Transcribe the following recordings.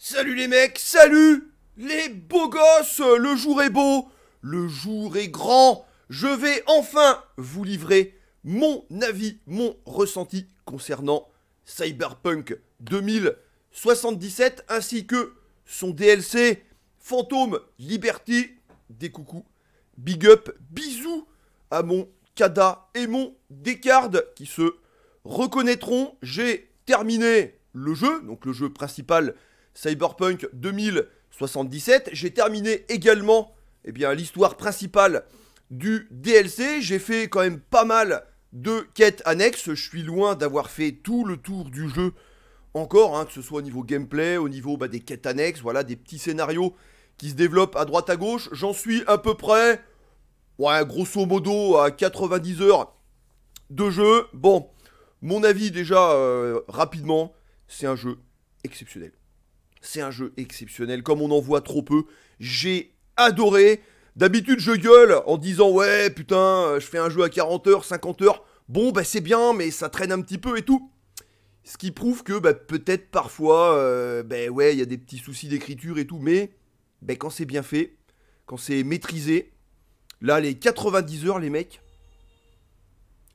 Salut les mecs, salut les beaux gosses, le jour est beau, le jour est grand, je vais enfin vous livrer mon avis, mon ressenti concernant Cyberpunk 2077 ainsi que son DLC Fantôme Liberty. Des coucou, big up, bisous à mon Kada et mon Descartes qui se reconnaîtront. J'ai terminé le jeu, donc le jeu principal Cyberpunk 2077. J'ai terminé également eh bien, l'histoire principale du DLC. J'ai fait quand même pas mal de quêtes annexes. Je suis loin d'avoir fait tout le tour du jeu encore, hein, que ce soit au niveau gameplay, au niveau bah, des quêtes annexes, voilà, des petits scénarios qui se développent à droite à gauche. J'en suis à peu près, ouais, grosso modo, à 90 heures de jeu. Bon, mon avis déjà, euh, rapidement, c'est un jeu exceptionnel. C'est un jeu exceptionnel, comme on en voit trop peu. J'ai adoré. D'habitude, je gueule en disant ouais, putain, je fais un jeu à 40 heures, 50 heures. Bon, bah c'est bien, mais ça traîne un petit peu et tout. Ce qui prouve que bah, peut-être parfois, euh, bah, ouais, il y a des petits soucis d'écriture et tout, mais bah, quand c'est bien fait, quand c'est maîtrisé, là, les 90 heures, les mecs,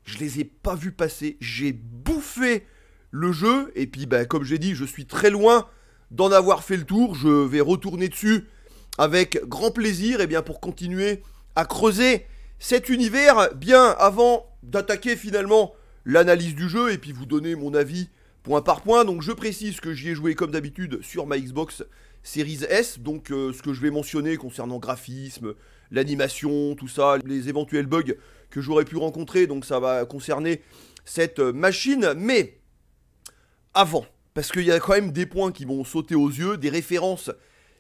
je les ai pas vus passer. J'ai bouffé le jeu, et puis, bah, comme j'ai dit, je suis très loin d'en avoir fait le tour. Je vais retourner dessus avec grand plaisir et eh bien pour continuer à creuser cet univers bien avant d'attaquer finalement l'analyse du jeu et puis vous donner mon avis point par point. Donc je précise que j'y ai joué comme d'habitude sur ma Xbox Series S, donc euh, ce que je vais mentionner concernant graphisme, l'animation, tout ça, les éventuels bugs que j'aurais pu rencontrer, donc ça va concerner cette machine. Mais avant, parce qu'il y a quand même des points qui vont sauter aux yeux, des références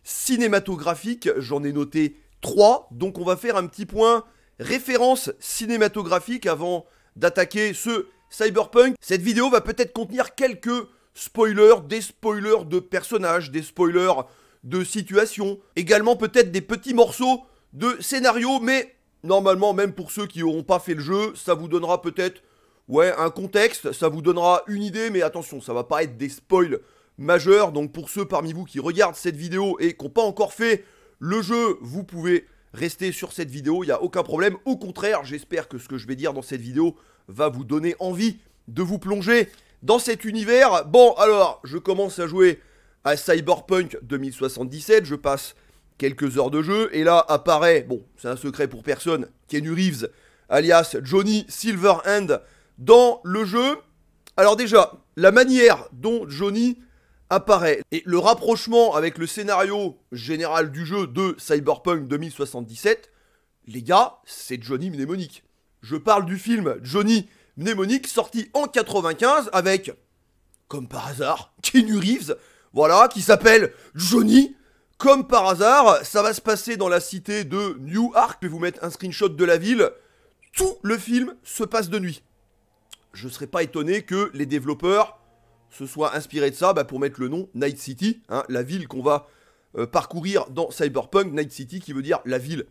cinématographiques, j'en ai noté 3, donc on va faire un petit point référence cinématographique avant d'attaquer ce cyberpunk. Cette vidéo va peut-être contenir quelques spoilers, des spoilers de personnages, des spoilers de situations, également peut-être des petits morceaux de scénario, mais normalement même pour ceux qui n'auront pas fait le jeu, ça vous donnera peut-être ouais, un contexte, ça vous donnera une idée, mais attention, ça va pas être des spoils majeurs, donc pour ceux parmi vous qui regardent cette vidéo et qui n'ont pas encore fait le jeu, vous pouvez rester sur cette vidéo, il n'y a aucun problème, au contraire, j'espère que ce que je vais dire dans cette vidéo va vous donner envie de vous plonger dans cet univers. Bon, alors, je commence à jouer à Cyberpunk 2077, je passe quelques heures de jeu, et là apparaît, bon, c'est un secret pour personne, Kenny Reeves, alias Johnny Silverhand, dans le jeu. Alors déjà, la manière dont Johnny apparaît et le rapprochement avec le scénario général du jeu de Cyberpunk 2077, les gars, c'est Johnny Mnémonique. Je parle du film Johnny Mnémonique sorti en 95 avec, comme par hasard, Keanu Reeves, voilà, qui s'appelle Johnny. Comme par hasard, ça va se passer dans la cité de Newark. Je vais vous mettre un screenshot de la ville. Tout le film se passe de nuit je ne serais pas étonné que les développeurs se soient inspirés de ça bah, pour mettre le nom Night City, hein, la ville qu'on va euh, parcourir dans Cyberpunk, Night City qui veut dire la ville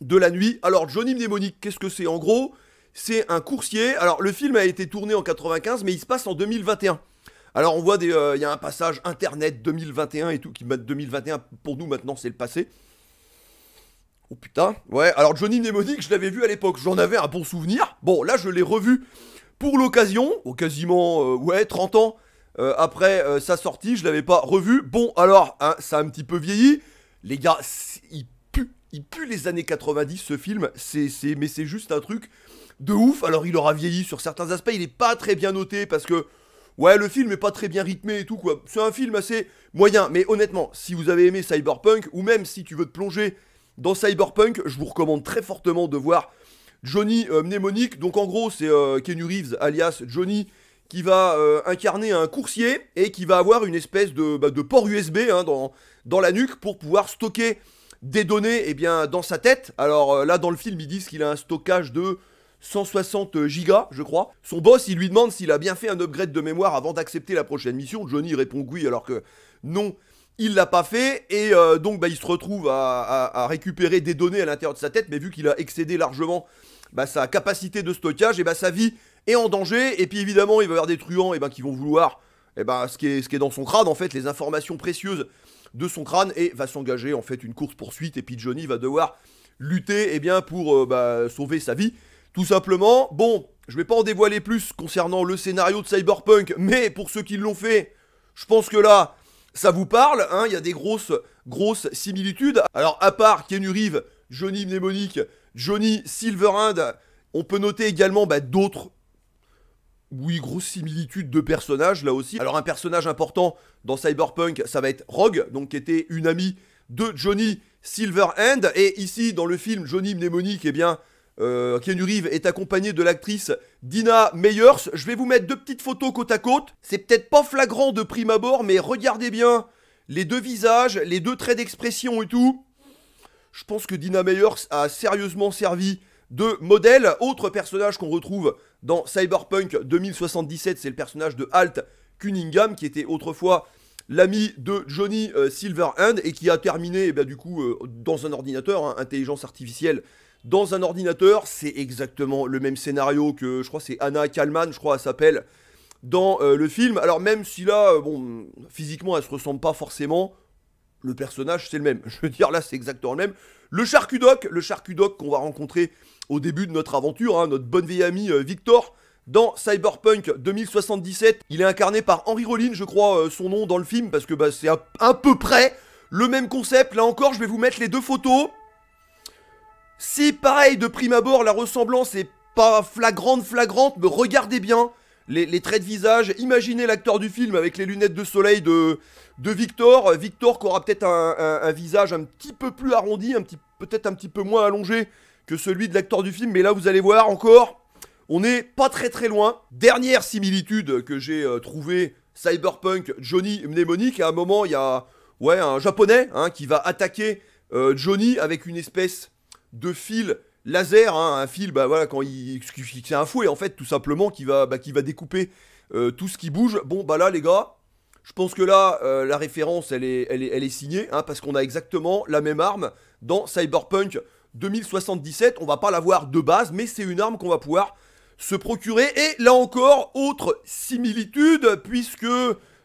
de la nuit. Alors Johnny Mnemonic, qu'est-ce que c'est en gros C'est un coursier. Alors le film a été tourné en 95 mais il se passe en 2021. Alors on voit des euh, il y a un passage internet 2021 et tout qui 2021 bah, pour nous maintenant c'est le passé. Oh putain, ouais, alors Johnny Mnemonic, je l'avais vu à l'époque, j'en avais un bon souvenir. Bon, là je l'ai revu pour l'occasion, quasiment, euh, ouais, 30 ans euh, après euh, sa sortie, je l'avais pas revu. Bon, alors, hein, ça a un petit peu vieilli. Les gars, il pue, il pue les années 90, ce film. C'est, mais c'est juste un truc de ouf. Alors, il aura vieilli sur certains aspects. Il n'est pas très bien noté parce que, ouais, le film est pas très bien rythmé et tout, quoi. C'est un film assez moyen. Mais honnêtement, si vous avez aimé Cyberpunk, ou même si tu veux te plonger dans Cyberpunk, je vous recommande très fortement de voir Johnny euh, mnémonique, donc en gros c'est euh, Kenny Reeves alias Johnny qui va euh, incarner un coursier et qui va avoir une espèce de, bah, port USB hein, dans, la nuque pour pouvoir stocker des données eh bien, dans sa tête. Alors là, dans le film, ils disent qu'il a un stockage de 160 gigas, je crois. Son boss, il lui demande s'il a bien fait un upgrade de mémoire avant d'accepter la prochaine mission. Johnny répond oui, alors que non, il l'a pas fait. Et donc, bah, il se retrouve à récupérer des données à l'intérieur de sa tête, mais vu qu'il a excédé largement bah, sa capacité de stockage, et eh bah, sa vie est en danger. Et puis évidemment, il va y avoir des truands et eh bah, qui vont vouloir et eh bah, ce, qui est, ce qui est dans son crâne, en fait, les informations précieuses de son crâne, et va s'engager en fait une course-poursuite. Et puis Johnny va devoir lutter et bien, pour euh, sauver sa vie, tout simplement. Bon, je vais pas en dévoiler plus concernant le scénario de Cyberpunk, mais pour ceux qui l'ont fait, je pense que là, ça vous parle, hein, il y a des grosses, grosses similitudes. Alors, à part Ken Johnny Mnémonique, Johnny Silverhand. On peut noter également bah, d'autres oui, grosse similitudes de personnages là aussi. Alors un personnage important dans Cyberpunk, ça va être Rogue, donc qui était une amie de Johnny Silverhand. Et ici, dans le film Johnny Mnemonic, eh bien, euh, Ken Reeves est accompagné de l'actrice Dina Meyers. Je vais vous mettre deux petites photos côte à côte. C'est peut-être pas flagrant de prime abord, mais regardez bien les deux visages, les deux traits d'expression et tout. Je pense que Dina Meyers a sérieusement servi de modèle. Autre personnage qu'on retrouve dans Cyberpunk 2077, c'est le personnage de Alt Cunningham, qui était autrefois l'ami de Johnny euh, Silverhand et qui a terminé eh ben, du coup euh, dans un ordinateur, hein, intelligence artificielle dans un ordinateur. C'est exactement le même scénario que je crois c'est Anna Kalman, je crois elle s'appelle dans euh, le film. Alors même si là, bon, physiquement elle se ressemble pas forcément, le personnage c'est le même. Je veux dire là c'est exactement le même. Le charcudoc, le charcudoc qu'on va rencontrer au début de notre aventure, hein, notre bonne vieille amie euh, Victor. Dans Cyberpunk 2077, il est incarné par Henry Rollin, je crois, euh, son nom dans le film, parce que bah, c'est à, peu près le même concept. Là encore, je vais vous mettre les deux photos. Si, pareil, de prime abord, la ressemblance est pas flagrante, flagrante, mais regardez bien les traits de visage. Imaginez l'acteur du film avec les lunettes de soleil de, de Victor. Euh, Victor qui aura peut-être un, visage un petit peu plus arrondi, un petit, peut-être un petit peu moins allongé que celui de l'acteur du film. Mais là, vous allez voir encore, on n'est pas très très loin. Dernière similitude que j'ai euh, trouvée, Cyberpunk, Johnny Mnemonic. À un moment, il y a ouais, un japonais hein, qui va attaquer euh, Johnny avec une espèce de fil laser, hein, un fil, bah voilà, quand il, c'est un fouet en fait, tout simplement, qui va, bah, qui va découper tout ce qui bouge. Bon, bah là, les gars, je pense que là, euh, la référence, elle est, elle est, signée, hein, parce qu'on a exactement la même arme dans Cyberpunk 2077. On va pas l'avoir de base, mais c'est une arme qu'on va pouvoir se procurer. Et là encore, autre similitude, puisque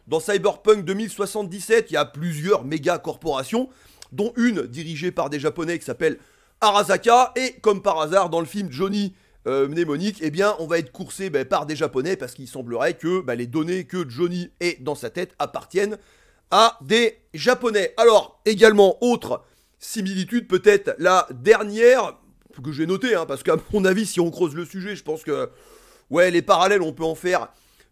dans Cyberpunk 2077, il y a plusieurs méga corporations, dont une dirigée par des Japonais qui s'appelle Arasaka. Et comme par hasard, dans le film Johnny euh, mnémonique, eh bien, on va être coursé ben, par des Japonais parce qu'il semblerait que ben, les données que Johnny ait dans sa tête appartiennent à des Japonais. Alors, également, autre similitude, peut-être la dernière que j'ai notée, hein, parce qu'à mon avis, si on creuse le sujet, je pense que, ouais, les parallèles, on peut en faire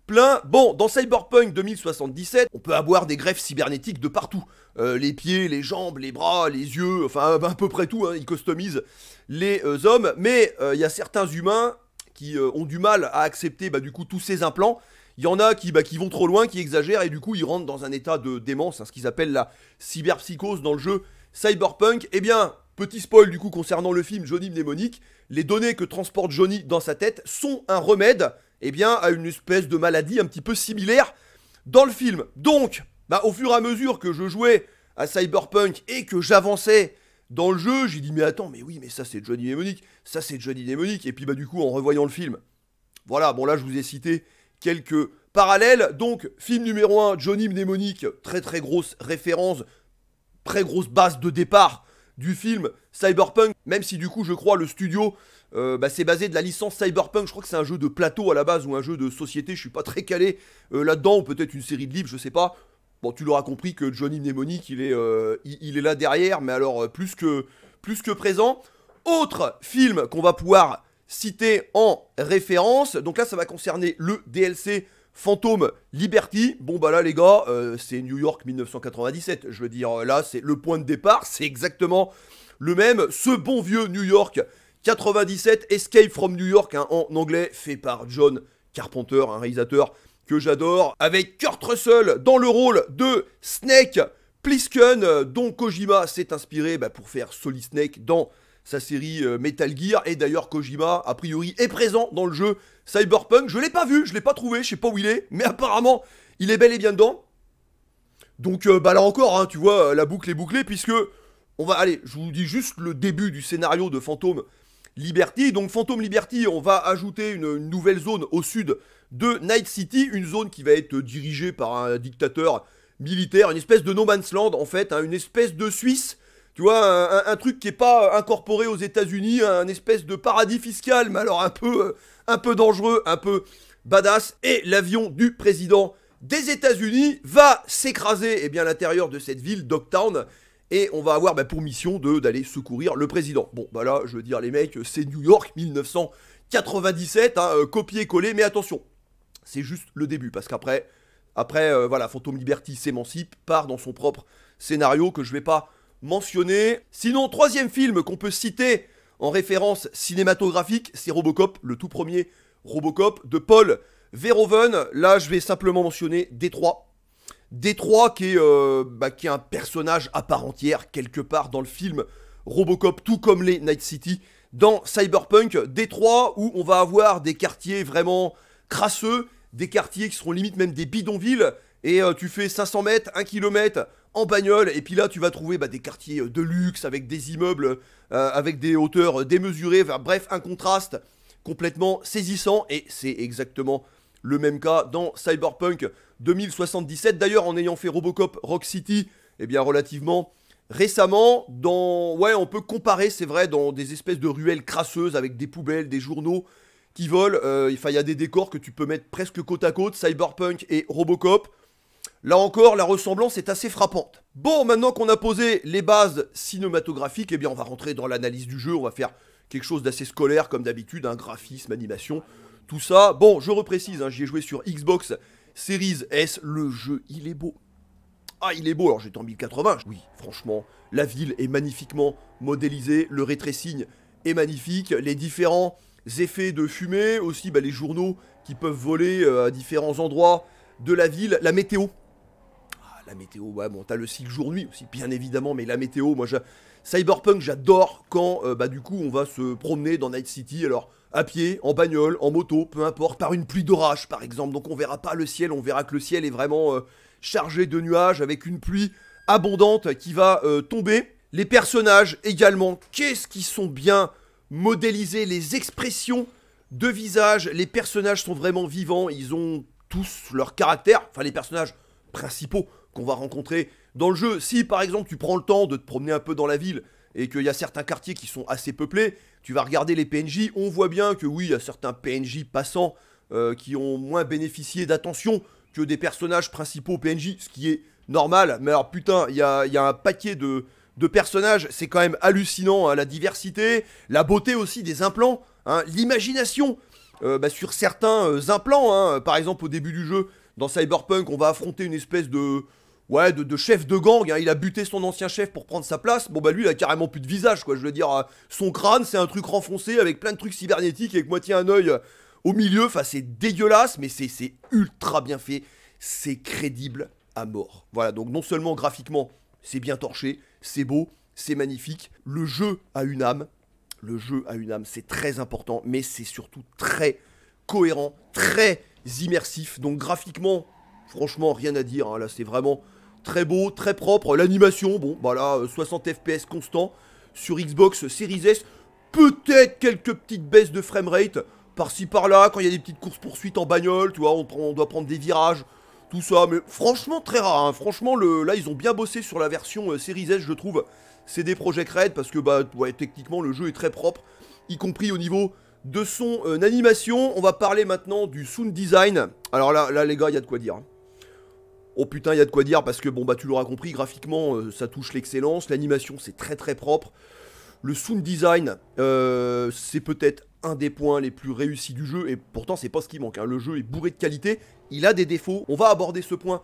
plein. Bon, dans Cyberpunk 2077, on peut avoir des greffes cybernétiques de partout. Euh, les pieds, les jambes, les bras, les yeux, enfin à peu près tout, hein, ils customisent les euh, hommes. Mais euh, il y a certains humains qui ont du mal à accepter bah, du coup tous ces implants. Il y en a bah, qui, vont trop loin, qui exagèrent et du coup ils rentrent dans un état de démence, hein, ce qu'ils appellent la cyberpsychose dans le jeu Cyberpunk. Eh bien, Petit spoil du coup concernant le film Johnny Mnémonique, les données que transporte Johnny dans sa tête sont un remède et eh bien, à une espèce de maladie un petit peu similaire dans le film. Donc, bah, au fur et à mesure que je jouais à Cyberpunk et que j'avançais dans le jeu, j'ai dit mais attends, mais oui, mais ça c'est Johnny Mnemonic, ça c'est Johnny Mnemonic, et puis bah du coup en revoyant le film. Voilà, bon là je vous ai cité quelques parallèles. Donc, film numéro 1, Johnny Mnemonic, très très grosse référence, très grosse base de départ du film Cyberpunk, même si du coup je crois le studio euh, bah, c'est basé de la licence Cyberpunk. Je crois que c'est un jeu de plateau à la base ou un jeu de société. Je suis pas très calé euh, là-dedans ou peut-être une série de livres, je sais pas. Bon, tu l'auras compris que Johnny Mnemonic, il est, euh, est là derrière, mais alors plus que, plus que présent. Autre film qu'on va pouvoir citer en référence. Donc là, ça va concerner le DLC Fantôme Liberty. Bon, bah là, les gars, c'est New York 1997. Je veux dire, là, c'est le point de départ. C'est exactement le même. Ce bon vieux New York 97, Escape from New York, hein, en anglais, fait par John Carpenter, un réalisateur que j'adore, avec Kurt Russell dans le rôle de Snake Plissken, dont Kojima s'est inspiré bah, pour faire Solid Snake dans sa série euh, Metal Gear. Et d'ailleurs, Kojima, a priori, est présent dans le jeu Cyberpunk. Je l'ai pas vu, je l'ai pas trouvé, je sais pas où il est, mais apparemment, il est bel et bien dedans. Donc, euh, bah là encore, hein, tu vois, la boucle est bouclée, puisque on va, allez, je vous dis juste le début du scénario de Fantôme Liberty. Donc Phantom Liberty, on va ajouter une, nouvelle zone au sud de Night City, une zone qui va être dirigée par un dictateur militaire, une espèce de no man's land en fait, hein, une espèce de Suisse. Tu vois, un, truc qui n'est pas incorporé aux États-Unis, un espèce de paradis fiscal, mais alors un peu, euh, un peu dangereux, un peu badass. Et l'avion du président des États-Unis va s'écraser eh bien, à l'intérieur de cette ville, Dogtown et on va avoir bah, pour mission d'aller secourir le président. Bon, bah là, je veux dire, les mecs, c'est New York 1997, hein, euh, copier-coller, mais attention, c'est juste le début, parce qu'après, après, euh, voilà, Phantom Liberty s'émancipe, part dans son propre scénario que je vais pas mentionner. Sinon, troisième film qu'on peut citer en référence cinématographique, c'est Robocop, le tout premier Robocop de Paul Verhoeven. Là, je vais simplement mentionner Détroit, Détroit, euh, bah, qui est, un personnage à part entière, quelque part dans le film Robocop, tout comme les Night City. Dans Cyberpunk, Détroit, où on va avoir des quartiers vraiment crasseux, des quartiers qui seront limite même des bidonvilles, et euh, tu fais 500 mètres, 1 km en bagnole, et puis là tu vas trouver bah, des quartiers euh, de luxe, avec des immeubles, avec des hauteurs démesurées, bref, un contraste complètement saisissant, et c'est exactement le même cas dans Cyberpunk. 2077. D'ailleurs, en ayant fait Robocop Rock City, eh bien relativement récemment, dans... Ouais, on peut comparer, c'est vrai, dans des espèces de ruelles crasseuses avec des poubelles, des journaux qui volent. Euh, il y a des décors que tu peux mettre presque côte à côte, Cyberpunk et Robocop. Là encore, la ressemblance est assez frappante. Bon, maintenant qu'on a posé les bases cinématographiques, eh bien on va rentrer dans l'analyse du jeu, on va faire quelque chose d'assez scolaire comme d'habitude, un hein, graphisme, animation, tout ça. Bon, je reprécise, hein, j'y ai joué sur Xbox Series S, le jeu, il est beau. Ah, il est beau, alors j'étais en 1080. Oui, franchement, la ville est magnifiquement modélisée, le rétrécigne est magnifique, les différents effets de fumée, aussi bah, les journaux qui peuvent voler euh, à différents endroits de la ville, la météo. Ah, la météo, ouais, bon, t'as le cycle jour-nuit aussi, bien évidemment, mais la météo, moi, je... Cyberpunk, j'adore quand, euh, bah, du coup, on va se promener dans Night City, alors à pied, en bagnole, en moto, peu importe, par une pluie d'orage par exemple. Donc on verra pas le ciel, on verra que le ciel est vraiment euh, chargé de nuages avec une pluie abondante qui va euh, tomber. Les personnages également, qu'est-ce qu'ils sont bien modélisés, les expressions de visage, les personnages sont vraiment vivants, ils ont tous leur caractère, enfin les personnages principaux qu'on va rencontrer dans le jeu. Si par exemple tu prends le temps de te promener un peu dans la ville, et qu'il y a certains quartiers qui sont assez peuplés, tu vas regarder les PNJ, on voit bien que oui, il y a certains PNJ passants euh, qui ont moins bénéficié d'attention que des personnages principaux PNJ, ce qui est normal, mais alors putain, il y a, un paquet de, personnages, c'est quand même hallucinant, hein, la diversité, la beauté aussi des implants, hein, l'imagination euh, bah, sur certains euh, implants, hein. par exemple au début du jeu, dans Cyberpunk, on va affronter une espèce de, ouais, de, chef de gang. Hein. Il a buté son ancien chef pour prendre sa place. Bon, bah lui, il a carrément plus de visage, quoi. Je veux dire, euh, son crâne, c'est un truc renfoncé avec plein de trucs cybernétiques, avec moitié un œil euh, au milieu. Enfin, c'est dégueulasse, mais c'est ultra bien fait. C'est crédible à mort. Voilà, donc non seulement graphiquement, c'est bien torché, c'est beau, c'est magnifique. Le jeu a une âme. Le jeu a une âme, c'est très important, mais c'est surtout très cohérent, très immersif. Donc graphiquement, franchement, rien à dire. Hein. Là, c'est vraiment Très beau, très propre. L'animation, bon, bah là, 60 euh, FPS constant sur Xbox Series S. Peut-être quelques petites baisses de framerate par-ci par-là, quand il y a des petites courses poursuites en bagnole, tu vois, on, doit prendre des virages, tout ça, mais franchement très rare, hein. franchement le, là ils ont bien bossé sur la version euh, Series S je trouve, c'est des projets Red, parce que bah ouais, techniquement le jeu est très propre, y compris au niveau de son euh, animation, on va parler maintenant du sound design, alors là, là les gars il y a de quoi dire. Hein. Oh putain, il y a de quoi dire parce que bon bah tu l'auras compris, graphiquement euh, ça touche l'excellence, l'animation c'est très très propre. Le sound design, euh, c'est peut-être un des points les plus réussis du jeu, et pourtant c'est pas ce qui manque. Hein. Le jeu est bourré de qualité, il a des défauts, on va aborder ce point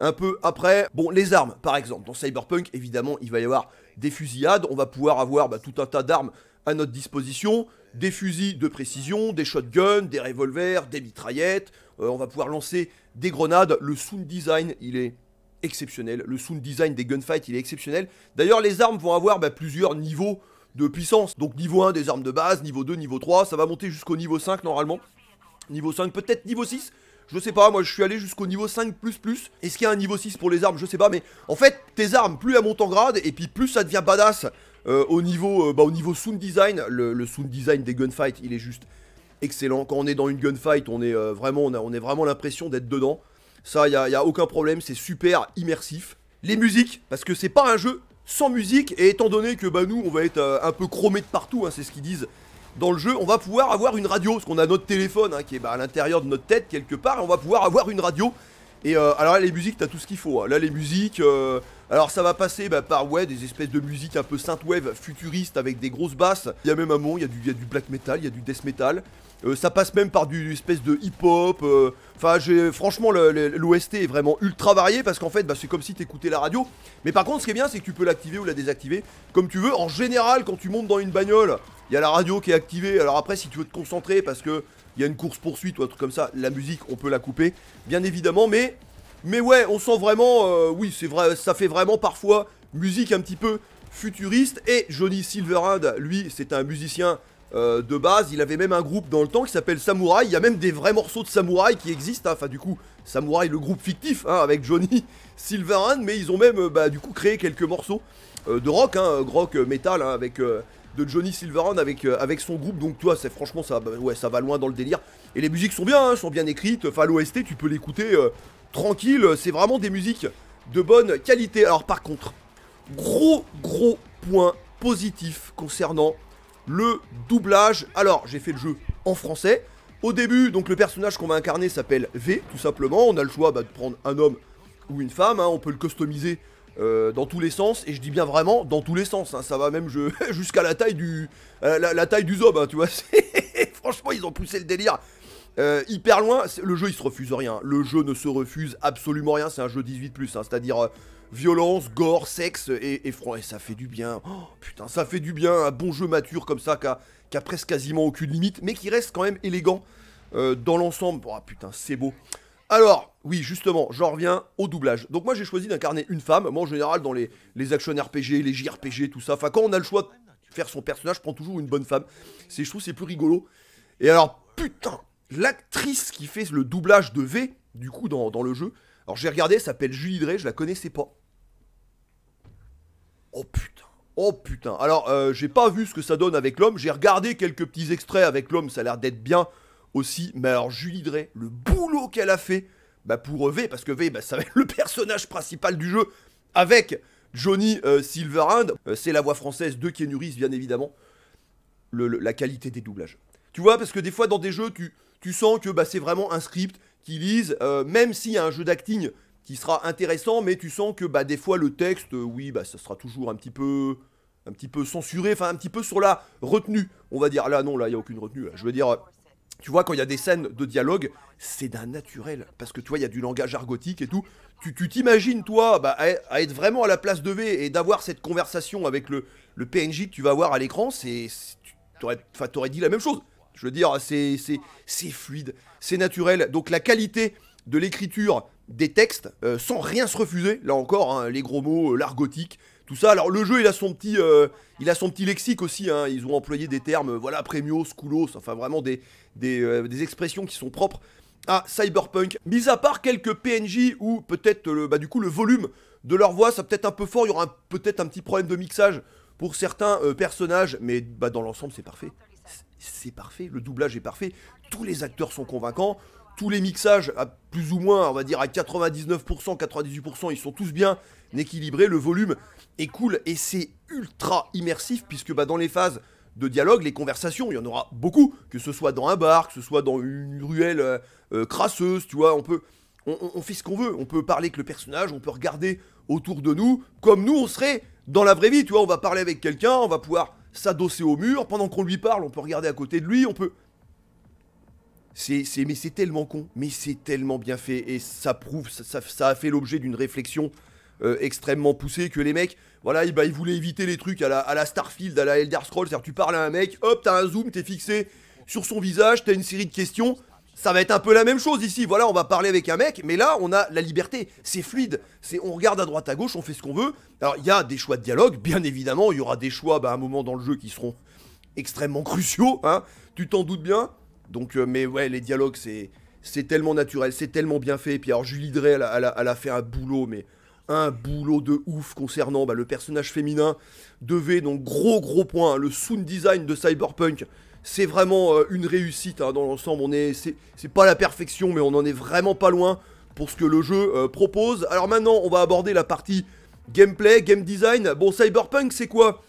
un peu après. Bon, les armes, par exemple, dans Cyberpunk, évidemment, il va y avoir des fusillades, on va pouvoir avoir bah, tout un tas d'armes à notre disposition des fusils de précision, des shotguns, des revolvers, des mitraillettes. Euh, on va pouvoir lancer des grenades. Le sound design, il est exceptionnel. Le sound design des gunfights, il est exceptionnel. D'ailleurs, les armes vont avoir bah, plusieurs niveaux de puissance. Donc niveau 1 des armes de base, niveau 2, niveau 3, ça va monter jusqu'au niveau 5 normalement. Niveau 5, peut-être niveau 6, je sais pas, moi je suis allé jusqu'au niveau 5 plus plus. Est-ce qu'il y a un niveau 6 pour les armes Je sais pas, mais en fait, tes armes, plus elles montent en grade, et puis plus ça devient badass euh, au, niveau, euh, bah, au niveau sound design. Le, sound design des gunfights, il est juste excellent. Quand on est dans une gunfight, on est euh, vraiment, on a, vraiment l'impression d'être dedans. Ça, il n'y a, aucun problème, c'est super immersif. Les musiques, parce que c'est pas un jeu sans musique, et étant donné que bah nous, on va être un peu chromé de partout, hein, c'est ce qu'ils disent dans le jeu, on va pouvoir avoir une radio, parce qu'on a notre téléphone hein, qui est bah, à l'intérieur de notre tête quelque part, et on va pouvoir avoir une radio. Et euh, alors là, les musiques, t'as tout ce qu'il faut. Hein. Là, les musiques, euh, alors ça va passer bah, par ouais, des espèces de musiques un peu synthwave futuriste avec des grosses basses. Il y a même un mot, il y, y, a du black metal, il y a du death metal. Euh, ça passe même par du, espèce de hip-hop. Euh, enfin, franchement, l'OST est vraiment ultra varié parce qu'en fait, bah, c'est comme si tu t'écoutais la radio. Mais par contre, ce qui est bien, c'est que tu peux l'activer ou la désactiver comme tu veux. En général, quand tu montes dans une bagnole, il y a la radio qui est activée. Alors après, si tu veux te concentrer parce que il y a une course poursuite ou un truc comme ça, la musique, on peut la couper, bien évidemment. Mais, mais ouais, on sent vraiment, euh, oui, c'est vrai, ça fait vraiment parfois musique un petit peu futuriste. Et Johnny Silverhand, lui, c'est un musicien euh, de base, il avait même un groupe dans le temps qui s'appelle Samurai. Il y a même des vrais morceaux de Samurai qui existent. Hein. Enfin, du coup, Samurai, le groupe fictif, hein, avec Johnny Silverhand. Mais ils ont même, euh, bah, du coup, créé quelques morceaux euh, de rock, hein, rock metal, hein, avec de Johnny Silverhand avec, avec son groupe. Donc, toi, c'est franchement, ça, bah, ouais, ça va loin dans le délire. Et les musiques sont bien, sont bien écrites. Enfin, l'OST, tu peux l'écouter tranquille. C'est vraiment des musiques de bonne qualité. Alors, par contre, gros, gros point positif concernant le doublage. Alors, j'ai fait le jeu en français. Au début, donc le personnage qu'on va incarner s'appelle V, tout simplement. On a le choix bah, de prendre un homme ou une femme, hein. on peut le customiser euh, dans tous les sens, et je dis bien vraiment dans tous les sens, hein. ça va même jusqu'à la taille du euh, la, taille du zob, hein, tu vois. Franchement, ils ont poussé le délire euh, hyper loin. Le jeu, il se refuse rien. Le jeu ne se refuse absolument rien. C'est un jeu 18+, c'est-à-dire violence, gore, sexe et, froid. Et ça fait du bien. Oh, putain, ça fait du bien. Un bon jeu mature comme ça, qui a, presque quasiment aucune limite, mais qui reste quand même élégant euh, dans l'ensemble. Oh putain, c'est beau. Alors, oui, justement, j'en reviens au doublage. Donc moi, j'ai choisi d'incarner une femme. Moi, en général, dans les, les action RPG, les JRPG, tout ça. Enfin, quand on a le choix de faire son personnage, je prends toujours une bonne femme. Je trouve c'est plus rigolo. Et alors, putain, l'actrice qui fait le doublage de V, du coup, dans, dans le jeu. Alors j'ai regardé, elle s'appelle Julie Drey, je la connaissais pas. Oh putain. Oh putain. Alors, euh, j'ai pas vu ce que ça donne avec l'homme. J'ai regardé quelques petits extraits avec l'homme. Ça a l'air d'être bien aussi. Mais alors, Julie Drey, le boulot qu'elle a fait bah, pour V, parce que V, bah, ça va être le personnage principal du jeu avec Johnny euh, Silverhand. Euh, c'est la voix française de Kenuris, bien évidemment. la qualité des doublages. Tu vois, parce que des fois, dans des jeux, tu, tu sens que bah, c'est vraiment un script qui lisent, même s'il y a un jeu d'acting qui sera intéressant, mais tu sens que bah, des fois le texte, euh, oui, bah, ça sera toujours un petit peu un petit peu censuré, enfin un petit peu sur la retenue, on va dire. Là, non, là, il n'y a aucune retenue. Je veux dire, tu vois, quand il y a des scènes de dialogue, c'est d'un naturel. Parce que tu vois, il y a du langage argotique et tout. Tu t'imagines, toi, bah, à, être vraiment à la place de V et d'avoir cette conversation avec le, PNJ que tu vas voir à l'écran, c'est. T'aurais aurais dit la même chose. Je veux dire, c'est fluide, c'est naturel. Donc la qualité de l'écriture des textes euh, sans rien se refuser. Là encore, hein, les gros mots, euh, l'argotique l'art tout ça. Alors le jeu, il a son petit, euh, il a son petit lexique aussi. Hein. Ils ont employé des termes, voilà, premios, koulos, enfin vraiment des, des, expressions qui sont propres à Cyberpunk. Mis à part quelques PNJ ou peut-être bah, du coup le volume de leur voix, ça peut-être un peu fort. Il y aura peut-être un petit problème de mixage pour certains personnages, mais bah, dans l'ensemble, c'est parfait. C'est parfait, le doublage est parfait, tous les acteurs sont convaincants, tous les mixages, à plus ou moins, on va dire à 99%, 98%, ils sont tous bien équilibrés, le volume est cool et c'est ultra immersif puisque bah, dans les phases de dialogue, les conversations, il y en aura beaucoup, que ce soit dans un bar, que ce soit dans une ruelle euh, euh, crasseuse, tu vois, on peut... On, on fait ce qu'on veut, on peut parler avec le personnage, on peut regarder autour de nous, comme nous on serait dans la vraie vie, tu vois, on va parler avec quelqu'un, on va pouvoir s'adosser au mur, pendant qu'on lui parle, on peut regarder à côté de lui, on peut... C'est, mais c'est tellement con, mais c'est tellement bien fait, et ça prouve, ça, a fait l'objet d'une réflexion euh, extrêmement poussée que les mecs, voilà, ils, bah, voulaient éviter les trucs à la, Starfield, à la Elder Scrolls, c'est-à-dire tu parles à un mec, hop, t'as un zoom, t'es fixé sur son visage, t'as une série de questions, ça va être un peu la même chose ici. Voilà, on va parler avec un mec, mais là, on a la liberté. C'est fluide. C'est, on regarde à droite, à gauche, on fait ce qu'on veut. Alors, il y a des choix de dialogue, bien évidemment. Il y aura des choix, bah, à un moment dans le jeu, qui seront extrêmement cruciaux. Hein, tu t'en doutes bien. Donc, euh, mais ouais, les dialogues, c'est c'est tellement naturel, c'est tellement bien fait. Et puis alors Julie Drey, elle, a fait un boulot, mais un boulot de ouf concernant bah, le personnage féminin de V. Donc gros gros point, hein. le sound design de Cyberpunk, c'est vraiment euh, une réussite hein. dans l'ensemble. On est, c'est pas la perfection, mais on en est vraiment pas loin pour ce que le jeu euh, propose. Alors maintenant, on va aborder la partie gameplay, game design. Bon, Cyberpunk, c'est quoi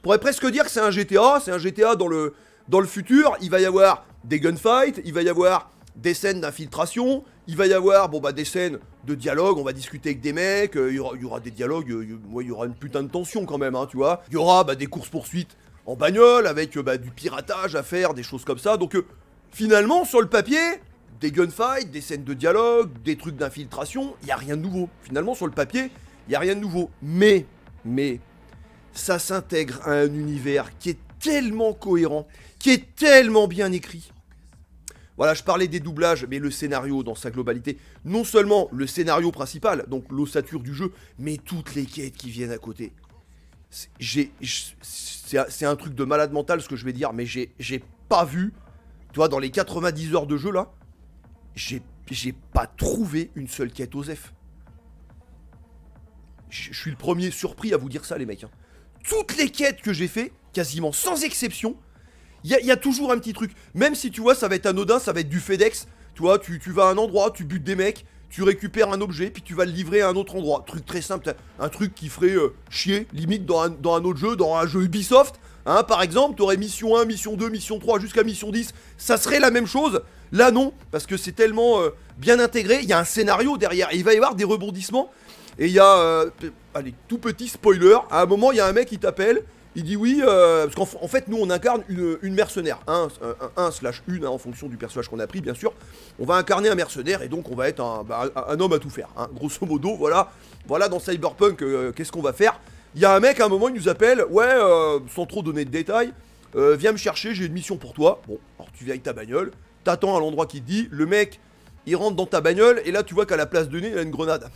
On pourrait presque dire que c'est un GTA, c'est un GTA dans le dans le futur. Il va y avoir des gunfights, il va y avoir des scènes d'infiltration, il va y avoir bon bah des scènes de dialogue, on va discuter avec des mecs, euh, il y, aura, des dialogues, euh, il y, aura une putain de tension quand même, hein, tu vois. Il y aura bah, des courses-poursuites en bagnole avec euh, bah, du piratage à faire, des choses comme ça. Donc finalement, sur le papier, des gunfights, des scènes de dialogue, des trucs d'infiltration, il y a rien de nouveau. Finalement, sur le papier, il y a rien de nouveau. Mais, mais, ça s'intègre à un univers qui est tellement cohérent, qui est tellement bien écrit. Voilà, je parlais des doublages, mais le scénario dans sa globalité, non seulement le scénario principal, donc l'ossature du jeu, mais toutes les quêtes qui viennent à côté. C'est un truc de malade mental ce que je vais dire, mais j'ai pas vu, tu vois, dans les 90 heures de jeu là, j'ai pas trouvé une seule quête F. Je suis le premier surpris à vous dire ça les mecs. Hein. Toutes les quêtes que j'ai fait, quasiment sans exception, il y, a toujours un petit truc. Même si tu vois, ça va être anodin, ça va être du FedEx. Tu vois, tu, vas à un endroit, tu butes des mecs, tu récupères un objet, puis tu vas le livrer à un autre endroit. Truc très simple, un truc qui ferait euh, chier, limite, dans un, autre jeu, dans un jeu Ubisoft. Hein, par exemple, tu aurais mission 1, mission 2, mission 3, jusqu'à mission 10. Ça serait la même chose. Là, non, parce que c'est tellement euh, bien intégré. Il y a un scénario derrière. il va y avoir des rebondissements. Et il y a. Euh, allez, tout petit spoiler. À un moment, il y a un mec qui t'appelle. Il dit oui, euh, parce qu'en fait, nous, on incarne une, mercenaire. Un, slash une, hein, en fonction du personnage qu'on a pris, bien sûr. On va incarner un mercenaire et donc on va être un, bah, homme à tout faire. Hein. Grosso modo, voilà. Voilà, dans Cyberpunk, euh, qu'est-ce qu'on va faire Il y a un mec, à un moment, il nous appelle. Ouais, euh, sans trop donner de détails. viens me chercher, j'ai une mission pour toi. Bon, alors tu viens avec ta bagnole. T'attends à l'endroit qu'il te dit. Le mec, il rentre dans ta bagnole. Et là, tu vois qu'à la place de nez, il a une grenade.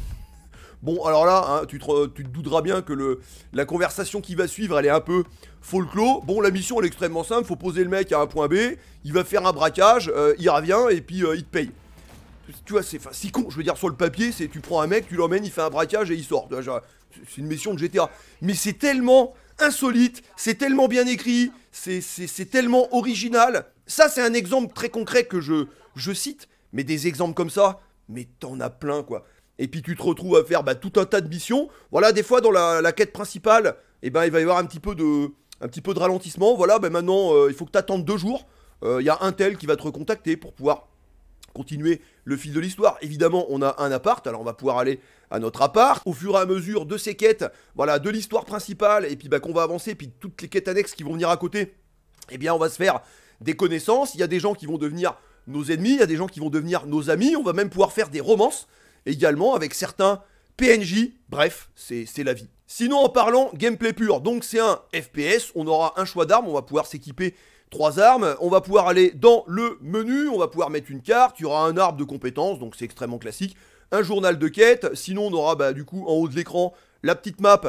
Bon, alors là, hein, tu, te, tu, bien que la conversation qui va suivre, elle est un peu folklore. Bon, la mission, elle est extrêmement simple. Faut poser le mec à un point B, il va faire un braquage, euh, il revient et puis euh, il te paye. Tu vois, c'est si con. Je veux dire, sur le papier, c'est tu prends un mec, tu l'emmènes, il fait un braquage et il sort. C'est une mission de GTA. Mais c'est tellement insolite, c'est tellement bien écrit, c'est tellement original. Ça, c'est un exemple très concret que je, je cite. Mais des exemples comme ça, mais t'en as plein, quoi et puis tu te retrouves à faire bah, tout un tas de missions. Voilà, des fois dans la, quête principale, eh ben, il va y avoir un petit peu de, un petit peu de ralentissement. Voilà, bah, maintenant euh, il faut que tu attendes deux jours. Euh, il y a un tel qui va te recontacter pour pouvoir continuer le fil de l'histoire. Évidemment, on a un appart, alors on va pouvoir aller à notre appart. Au fur et à mesure de ces quêtes, voilà, de l'histoire principale, et puis bah, qu'on va avancer, puis toutes les quêtes annexes qui vont venir à côté, eh bien on va se faire des connaissances. Il y a des gens qui vont devenir nos ennemis, il y a des gens qui vont devenir nos amis, on va même pouvoir faire des romances également avec certains PNJ. Bref, c'est la vie. Sinon, en parlant gameplay pur, donc c'est un FPS, on aura un choix d'armes, on va pouvoir s'équiper trois armes, on va pouvoir aller dans le menu, on va pouvoir mettre une carte, il y aura un arbre de compétences, donc c'est extrêmement classique, un journal de quête, sinon on aura bah, du coup en haut de l'écran la petite map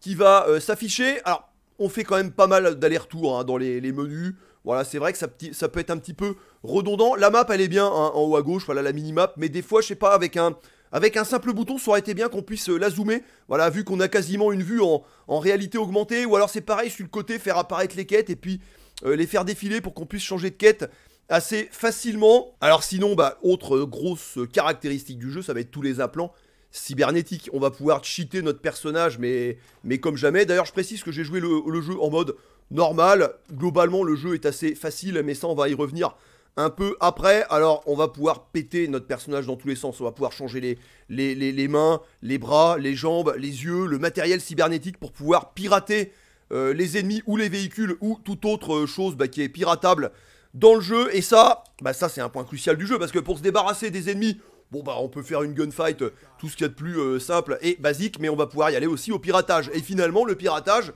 qui va euh, s'afficher. Alors, on fait quand même pas mal d'aller-retour hein, dans les, menus. Voilà, c'est vrai que ça, ça, peut être un petit peu redondant. La map, elle est bien hein, en haut à gauche, voilà la mini-map. Mais des fois, je sais pas, avec un, avec un simple bouton, ça aurait été bien qu'on puisse euh, la zoomer. Voilà, vu qu'on a quasiment une vue en, réalité augmentée. Ou alors c'est pareil, sur le côté, faire apparaître les quêtes et puis euh, les faire défiler pour qu'on puisse changer de quête assez facilement. Alors sinon, bah, autre euh, grosse caractéristique du jeu, ça va être tous les implants cybernétiques. On va pouvoir cheater notre personnage, mais, mais comme jamais. D'ailleurs, je précise que j'ai joué le, le jeu en mode normal. Globalement, le jeu est assez facile, mais ça, on va y revenir un peu après. Alors, on va pouvoir péter notre personnage dans tous les sens. On va pouvoir changer les, les, mains, les bras, les jambes, les yeux, le matériel cybernétique pour pouvoir pirater euh, les ennemis ou les véhicules ou toute autre euh, chose bah, qui est piratable dans le jeu. Et ça, bah, ça c'est un point crucial du jeu parce que pour se débarrasser des ennemis, bon bah on peut faire une gunfight, euh, tout ce qu'il y a de plus simple et basique, mais on va pouvoir y aller aussi au piratage. Et finalement, le piratage,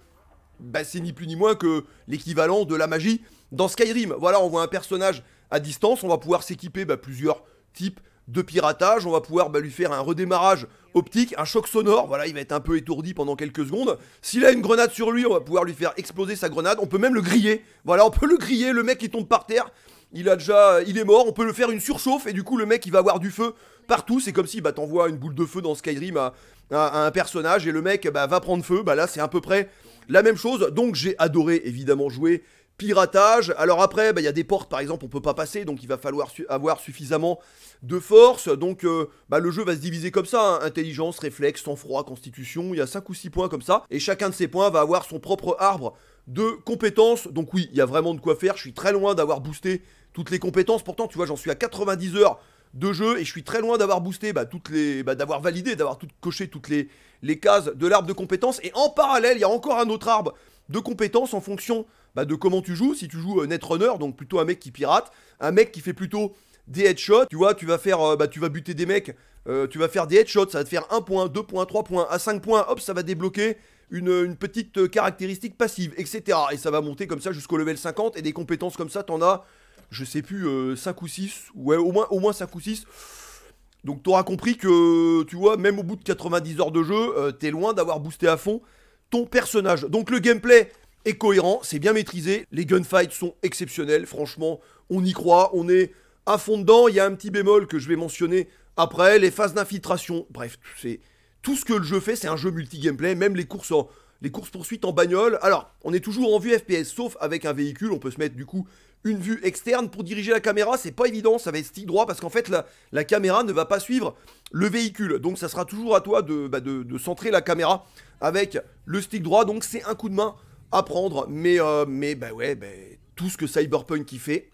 bah, c'est ni plus ni moins que l'équivalent de la magie dans Skyrim. Voilà, on voit un personnage à distance, on va pouvoir s'équiper bah, plusieurs types de piratage, on va pouvoir bah, lui faire un redémarrage optique, un choc sonore, voilà, il va être un peu étourdi pendant quelques secondes. S'il a une grenade sur lui, on va pouvoir lui faire exploser sa grenade, on peut même le griller. Voilà, on peut le griller, le mec il tombe par terre, il a déjà il est mort, on peut le faire une surchauffe et du coup le mec il va avoir du feu partout, c'est comme si bah t'envoies une boule de feu dans Skyrim à, un personnage et le mec bah, va prendre feu, bah là c'est à peu près la même chose. Donc j'ai adoré évidemment jouer piratage. Alors après, bah, il y a des portes par exemple, on ne peut pas passer, donc il va falloir avoir suffisamment de force. Donc euh, bah, le jeu va se diviser comme ça, hein. intelligence, réflexe, sang-froid, constitution, il y a 5 ou 6 points comme ça, et chacun de ces points va avoir son propre arbre de compétences. Donc oui, il y a vraiment de quoi faire, je suis très loin d'avoir boosté toutes les compétences, pourtant tu vois j'en suis à 90 heures de jeu et je suis très loin d'avoir boosté bah, toutes les d'avoir validé d'avoir tout coché toutes les, les cases de l'arbre de compétences et en parallèle il y a encore un autre arbre de compétences en fonction bah, de comment tu joues. Si tu joues euh, netrunner, donc plutôt un mec qui pirate, un mec qui fait plutôt des headshots, tu vois, tu vas faire, euh, bah, tu vas buter des mecs, euh, tu vas faire des headshots, ça va te faire 1 point, 2 points, 3 points, à 5 points, hop, ça va débloquer une, petite caractéristique passive, etc. Et ça va monter comme ça jusqu'au level 50, et des compétences comme ça, t'en as, je sais plus, 5 ou 6, ouais, au moins, au moins 5 ou 6. Donc t'auras compris que, tu vois, même au bout de 90 heures de jeu, t'es loin d'avoir boosté à fond ton personnage. Donc le gameplay, est cohérent, c'est bien maîtrisé. Les gunfights sont exceptionnels, franchement, on y croit, on est à fond dedans. Il y a un petit bémol que je vais mentionner après, les phases d'infiltration. Bref, c'est tout ce que le jeu fait, c'est un jeu multi-gameplay, même les courses en, Les courses poursuites en bagnole, alors on est toujours en vue FPS, sauf avec un véhicule, on peut se mettre du coup une vue externe pour diriger la caméra, c'est pas évident, ça va être stick droit parce qu'en fait la, la, caméra ne va pas suivre le véhicule. Donc ça sera toujours à toi de bah, centrer la caméra avec le stick droit. Donc c'est un coup de main à prendre. Mais, euh, mais bah ouais, bah, tout ce que Cyberpunk y fait.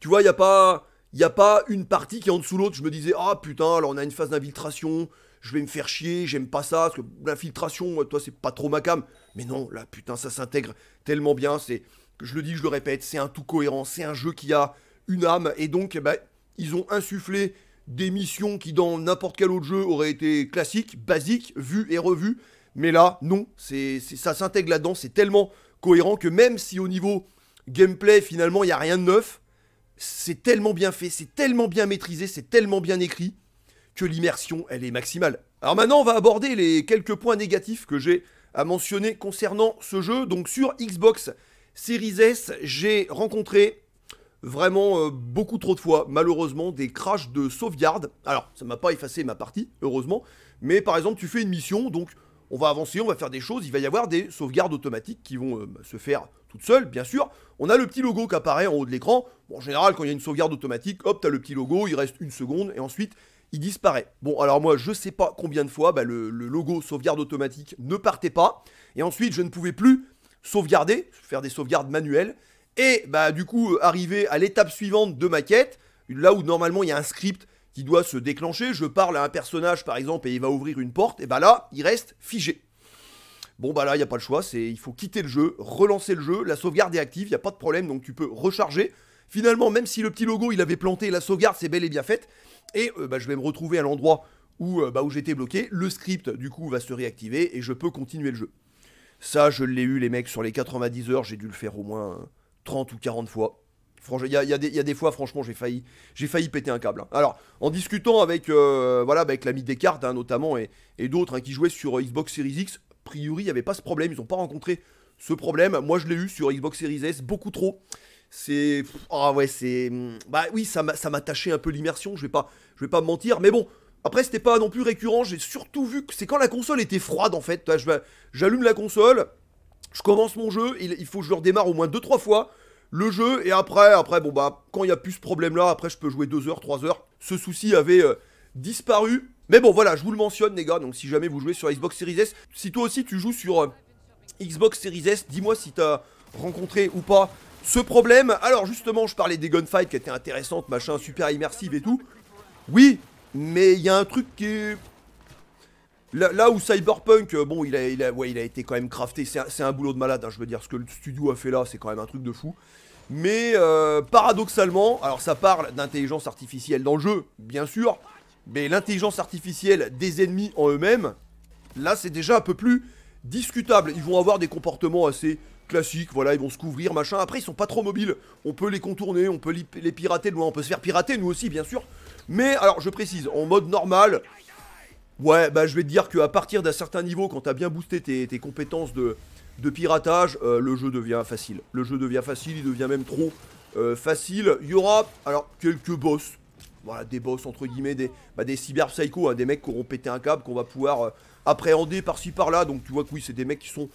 Tu vois, il n'y a pas. Il a pas une partie qui est en dessous l'autre. Je me disais, ah putain, alors on a une phase d'infiltration, je vais me faire chier, j'aime pas ça, parce que l'infiltration, toi, c'est pas trop ma cam. Mais non, là, putain, ça s'intègre tellement bien. C'est, Je le dis, je le répète, c'est un tout cohérent, c'est un jeu qui a une âme. Et donc, bah, ils ont insufflé des missions qui, dans n'importe quel autre jeu, auraient été classiques, basiques, vues et revues. Mais là, non, ça s'intègre là-dedans, c'est tellement cohérent que même si au niveau gameplay, finalement, il n'y a rien de neuf, c'est tellement bien fait, c'est tellement bien maîtrisé, c'est tellement bien écrit que l'immersion, elle est maximale. Alors maintenant, on va aborder les quelques points négatifs que j'ai à mentionner concernant ce jeu. Donc sur Xbox Series S, j'ai rencontré vraiment euh, beaucoup trop de fois, malheureusement, des crashs de sauvegarde. Alors, ça ne m'a pas effacé ma partie, heureusement. Mais par exemple, tu fais une mission, donc on va avancer, on va faire des choses, il va y avoir des sauvegardes automatiques qui vont euh, se faire toutes seules, bien sûr. On a le petit logo qui apparaît en haut de l'écran. en général, quand il y a une sauvegarde automatique, hop, t'as le petit logo, il reste une seconde, et ensuite, il disparaît. Bon, alors moi, je sais pas combien de fois bah, le, le, logo sauvegarde automatique ne partait pas, et ensuite, je ne pouvais plus sauvegarder, faire des sauvegardes manuelles, et bah du coup, arriver à l'étape suivante de ma quête, là où normalement il y a un script qui doit se déclencher. Je parle à un personnage, par exemple, et il va ouvrir une porte, et bah là, il reste figé. Bon, bah là, il n'y a pas le choix, c'est il faut quitter le jeu, relancer le jeu, la sauvegarde est active, il n'y a pas de problème, donc tu peux recharger. Finalement, même si le petit logo il avait planté, la sauvegarde c'est bel et bien faite. Et euh, ben, je vais me retrouver à l'endroit où, euh, bah, où j'étais bloqué. Le script du coup va se réactiver et je peux continuer le jeu. Ça, je l'ai eu les mecs sur les 90 heures, j'ai dû le faire au moins 30 euh, ou 40 fois il y, a des fois, franchement, j'ai failli, j'ai failli péter un câble. Hein. Alors, en discutant avec, euh, voilà, avec l'ami Descartes, hein, notamment, et, d'autres hein, qui jouaient sur euh, Xbox Series X, a priori, il n'y avait pas ce problème. Ils n'ont pas rencontré ce problème. Moi, je l'ai eu sur Xbox Series S, beaucoup trop. C'est. Ah ouais, c'est. Hmm, bah oui, ça m'a taché un peu l'immersion, je vais pas, je vais pas me mentir. Mais bon, après, c'était pas non plus récurrent. J'ai surtout vu que c'est quand la console était froide, en fait. J'allume la console, je commence mon jeu, il, faut que je le redémarre au moins 2-3 fois le jeu. Et après, après bon bah, quand il n'y a plus ce problème-là, après je peux jouer 2 heures, 3 heures. Ce souci avait euh, disparu. Mais bon, voilà, je vous le mentionne, les gars. Donc, si jamais vous jouez sur Xbox Series S, si toi aussi tu joues sur euh, Xbox Series S, dis-moi si t'as rencontré ou pas ce problème. Alors, justement, je parlais des gunfights qui étaient intéressantes, machin, super immersive et tout. Oui, mais il y a un truc qui est. Là, où Cyberpunk, euh, bon, il a, ouais, il a été quand même crafté, c'est un, boulot de malade, hein, je veux dire, ce que le studio a fait là, c'est quand même un truc de fou. Mais euh, paradoxalement, alors ça parle d'intelligence artificielle dans le jeu, bien sûr, mais l'intelligence artificielle des ennemis en eux-mêmes, là c'est déjà un peu plus discutable. Ils vont avoir des comportements assez classiques, voilà, ils vont se couvrir, machin. Après, ils sont pas trop mobiles, on peut les contourner, on peut les pirater de loin, on peut se faire pirater nous aussi, bien sûr. Mais alors, je précise, en mode normal, ouais, bah je vais te dire qu'à partir d'un certain niveau, quand t'as bien boosté tes compétences de, de piratage, euh, le jeu devient facile. Le jeu devient facile, il devient même trop euh, facile. Il y aura, alors, quelques boss. Voilà, des boss, entre guillemets, des, bah, des cyber hein, des mecs qui auront pété un câble, qu'on va pouvoir euh, appréhender par-ci, par-là. Donc, tu vois que oui, c'est des mecs qui sont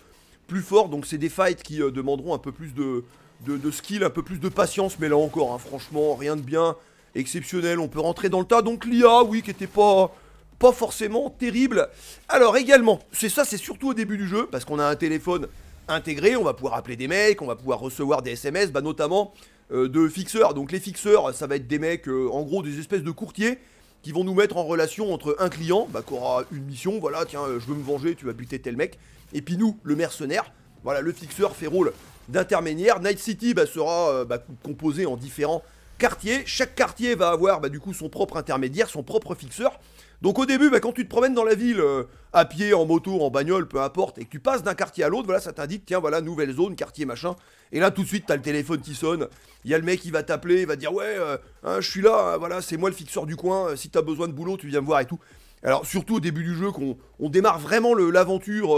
plus forts. Donc, c'est des fights qui demanderont un peu plus de, de, skill, un peu plus de patience. Mais là encore, hein, franchement, rien de bien exceptionnel. On peut rentrer dans le tas. Donc, l'IA, oui, qui était pas pas forcément terrible. Alors également, c'est ça, c'est surtout au début du jeu, parce qu'on a un téléphone intégré, on va pouvoir appeler des mecs, on va pouvoir recevoir des SMS, bah notamment euh, de fixeurs. Donc les fixeurs, ça va être des mecs, euh, en gros, des espèces de courtiers qui vont nous mettre en relation entre un client, bah, qui aura une mission, voilà, tiens, euh, je veux me venger, tu vas buter tel mec, et puis nous, le mercenaire, voilà, le fixeur fait rôle d'intermédiaire. Night City bah, sera bah, composé en différents quartiers. Chaque quartier va avoir bah, du coup son propre intermédiaire, son propre fixeur. Donc au début, bah, quand tu te promènes dans la ville, euh, à pied, en moto, en bagnole, peu importe, et que tu passes d'un quartier à l'autre, voilà, ça t'indique, tiens, voilà, nouvelle zone, quartier, machin. Et là, tout de suite, t'as le téléphone qui sonne, il y a le mec qui va t'appeler, il va dire, ouais, euh, hein, je suis là, hein, voilà, c'est moi le fixeur du coin, euh, si t'as besoin de boulot, tu viens me voir et tout. Alors surtout au début du jeu qu'on on démarre vraiment l'aventure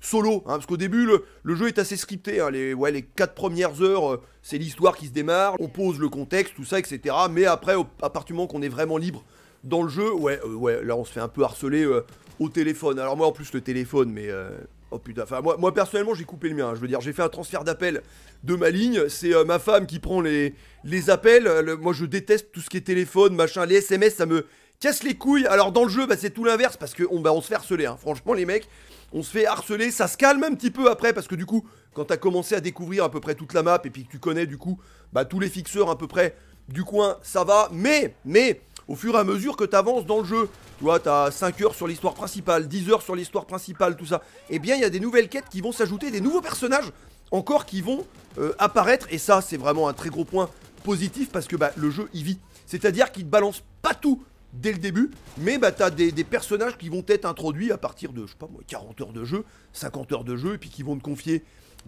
solo, hein, parce qu'au début le, jeu est assez scripté, les, ouais, les 4 premières heures c'est l'histoire qui se démarre, on pose le contexte, tout ça, etc. Mais après à partir du moment qu'on est vraiment libre dans le jeu, ouais, euh, ouais, là on se fait un peu harceler euh, au téléphone. Alors moi en plus le téléphone, mais... Euh, oh putain, enfin moi, personnellement j'ai coupé le mien, hein. je veux dire j'ai fait un transfert d'appel de ma ligne, c'est ma femme qui prend les, les appels, moi je déteste tout ce qui est téléphone, machin, les SMS ça me casse les couilles, alors dans le jeu bah, c'est tout l'inverse parce qu'on bah, on se fait harceler, hein. franchement les mecs, on se fait harceler, ça se calme un petit peu après parce que du coup quand t'as commencé à découvrir à peu près toute la map et puis que tu connais du coup bah, tous les fixeurs à peu près du coin ça va, mais, mais au fur et à mesure que tu avances dans le jeu. Tu vois, t'as 5 heures sur l'histoire principale, 10 heures sur l'histoire principale, tout ça. et eh bien, il y a des nouvelles quêtes qui vont s'ajouter, des nouveaux personnages encore qui vont euh, apparaître. Et ça, c'est vraiment un très gros point positif parce que bah, le jeu, y vit. C'est-à-dire qu'il ne balance pas tout dès le début, mais bah, t'as des, personnages qui vont être introduits à partir de, je sais pas moi, 40 heures de jeu, 50 heures de jeu, et puis qui vont te confier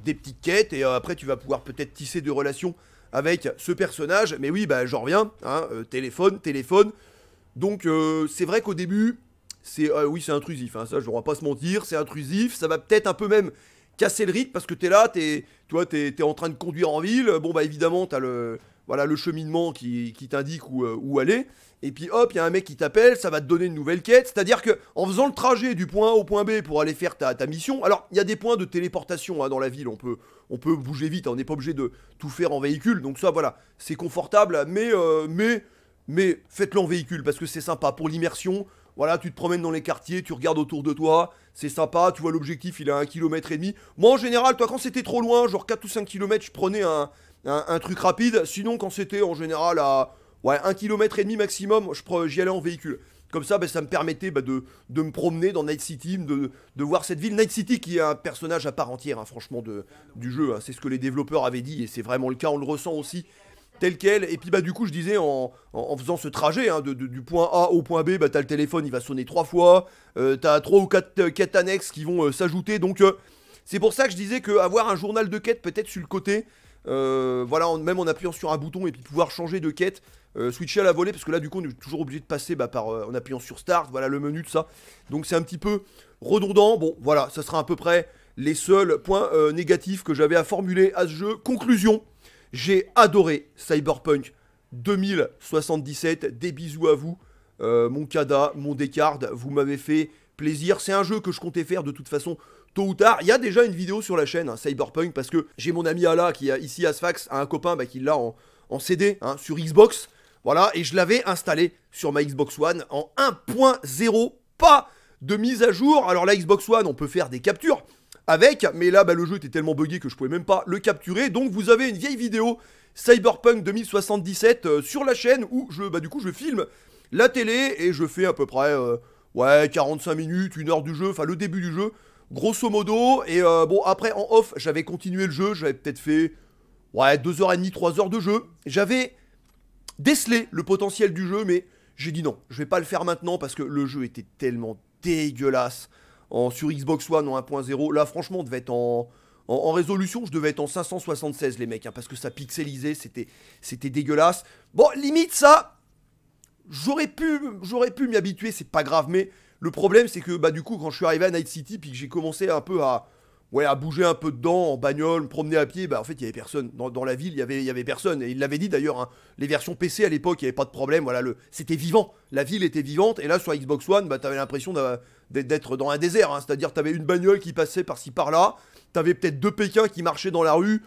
des petites quêtes, et euh, après tu vas pouvoir peut-être tisser des relations avec ce personnage. Mais oui, bah, j'en reviens. Hein, euh, téléphone, téléphone. Donc, euh, c'est vrai qu'au début, c'est euh, oui, c'est intrusif. Hein, ça, je ne vais pas se mentir. C'est intrusif. Ça va peut-être un peu même casser le rythme parce que tu es là, tu es, es, es, en train de conduire en ville. Bon, bah, évidemment, tu as le voilà le cheminement qui, t'indique euh, où, aller. Et puis hop, il y a un mec qui t'appelle, ça va te donner une nouvelle quête. C'est-à-dire que en faisant le trajet du point A au point B pour aller faire ta, mission, alors il y a des points de téléportation hein, dans la ville, on peut, on peut bouger vite, hein. on n'est pas obligé de tout faire en véhicule. Donc ça voilà, c'est confortable, mais, euh, mais, mais faites-le en véhicule parce que c'est sympa pour l'immersion. Voilà, tu te promènes dans les quartiers, tu regardes autour de toi, c'est sympa, tu vois l'objectif, il est à 1,5 km. Moi en général, toi quand c'était trop loin, genre 4 ou 5 km, je prenais un, un, truc rapide. Sinon, quand c'était en général à ouais, 1 km et demi maximum, j'y allais en véhicule. Comme ça, ben, ça me permettait ben, de, me promener dans Night City, de, voir cette ville. Night City qui est un personnage à part entière, hein, franchement, de, du jeu. Hein. C'est ce que les développeurs avaient dit et c'est vraiment le cas, on le ressent aussi tel quel. Et puis bah du coup je disais en, faisant ce trajet hein, du point A au point B, bah t'as le téléphone, il va sonner trois fois, tu euh, t'as trois ou quatre euh, quêtes annexes qui vont euh, s'ajouter. Donc c'est pour ça que je disais que avoir un journal de quêtes peut-être sur le côté, euh, voilà, même en appuyant sur un bouton et puis pouvoir changer de quête, euh, switcher à la volée, parce que là du coup on est toujours obligé de passer bah, par, euh, en appuyant sur Start, voilà le menu de ça. Donc c'est un petit peu redondant, bon voilà, ça sera à peu près les seuls points négatifs que j'avais à formuler à ce jeu. Conclusion, j'ai adoré Cyberpunk 2077, des bisous à vous, mon Kada, mon Descartes, vous m'avez fait plaisir, c'est un jeu que je comptais faire de toute façon tôt ou tard. Il y a déjà une vidéo sur la chaîne, hein, Cyberpunk, parce que j'ai mon ami Ala qui a ici Asfax, a un copain bah, qui l'a en, CD hein, sur Xbox. Voilà, et je l'avais installé sur ma Xbox One en 1.0, pas de mise à jour. Alors la Xbox One, on peut faire des captures avec, mais là bah, le jeu était tellement buggé que je pouvais même pas le capturer. Donc vous avez une vieille vidéo Cyberpunk 2077 euh, sur la chaîne où je bah du coup je filme la télé et je fais à peu près euh, ouais 45 minutes, une heure du jeu, enfin le début du jeu grosso modo. Et euh, bon, après, en off, j'avais continué le jeu. J'avais peut-être fait, ouais, 2h30, 3h de jeu. J'avais décelé le potentiel du jeu, mais j'ai dit non, je vais pas le faire maintenant parce que le jeu était tellement dégueulasse. En, sur Xbox One en 1.0, là, franchement, on devait être en... En, résolution, je devais être en 576, les mecs, hein, parce que ça pixelisait, c'était, c'était dégueulasse. Bon, limite, ça, j'aurais pu, j'aurais pu m'y habituer, c'est pas grave, mais le problème, c'est que bah, du coup, quand je suis arrivé à Night City, puis que j'ai commencé un peu à, ouais, à bouger un peu dedans, en bagnole, me promener à pied, bah en fait, il n'y avait personne. Dans, la ville, il n'y avait, y avait personne. Et il l'avait dit d'ailleurs, hein, les versions PC à l'époque, il n'y avait pas de problème. Voilà, le, c'était vivant. La ville était vivante. Et là, sur Xbox One, bah, t'avais l'impression d'être dans un désert. Hein. c'est-à-dire, t'avais une bagnole qui passait par-ci par-là. T'avais peut-être deux Pékins qui marchaient dans la rue.